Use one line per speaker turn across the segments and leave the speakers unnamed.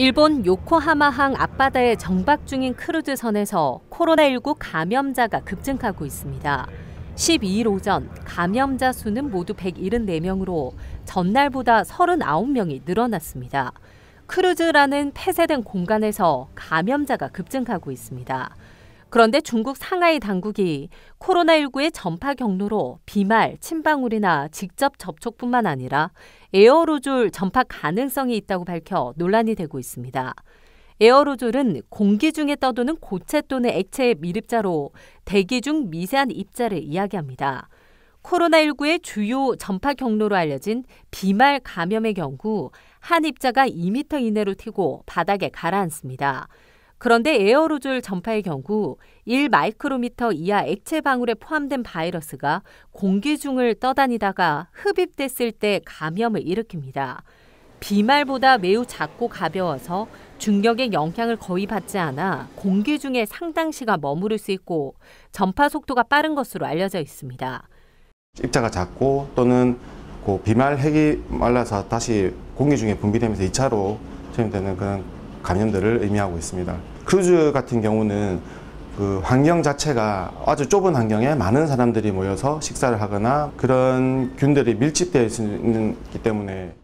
일본 요코하마항 앞바다에 정박 중인 크루즈 선에서 코로나19 감염자가 급증하고 있습니다. 12일 오전 감염자 수는 모두 174명으로 전날보다 39명이 늘어났습니다. 크루즈라는 폐쇄된 공간에서 감염자가 급증하고 있습니다. 그런데 중국 상하이 당국이 코로나19의 전파 경로로 비말, 침방울이나 직접 접촉뿐만 아니라 에어로졸 전파 가능성이 있다고 밝혀 논란이 되고 있습니다. 에어로졸은 공기 중에 떠도는 고체 또는 액체의 미립자로 대기 중 미세한 입자를 이야기합니다. 코로나19의 주요 전파 경로로 알려진 비말 감염의 경우 한 입자가 2m 이내로 튀고 바닥에 가라앉습니다. 그런데 에어로졸 전파의 경우 1 마이크로미터 이하 액체 방울에 포함된 바이러스가 공기 중을 떠다니다가 흡입됐을 때 감염을 일으킵니다. 비말보다 매우 작고 가벼워서 중력의 영향을 거의 받지 않아 공기 중에 상당 시간 머무를 수 있고 전파 속도가 빠른 것으로 알려져 있습니다.
입자가 작고 또는 그 비말 핵이 말라서 다시 공기 중에 분비되면서 2차로 전염되는 그런 감염들을 의미하고 있습니다. 크루즈 같은 경우는 그 환경 자체가 아주 좁은 환경에 많은 사람들이 모여서 식사를 하거나 그런 균들이 밀집되어 있기 때문에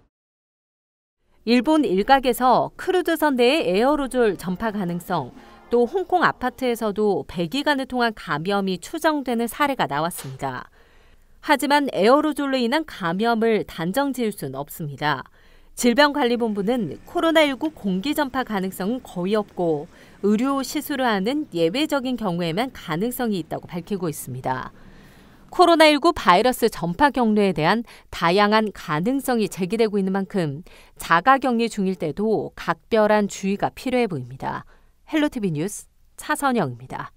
일본 일각에서 크루즈선 내의 에어로졸 전파 가능성, 또 홍콩 아파트에서도 배기관을 통한 감염이 추정되는 사례가 나왔습니다. 하지만 에어로졸로 인한 감염을 단정 지을 수는 없습니다. 질병관리본부는 코로나19 공기 전파 가능성은 거의 없고 의료 시술을 하는 예외적인 경우에만 가능성이 있다고 밝히고 있습니다. 코로나19 바이러스 전파 경로에 대한 다양한 가능성이 제기되고 있는 만큼 자가 격리 중일 때도 각별한 주의가 필요해 보입니다. 헬로티비 뉴스 차선영입니다.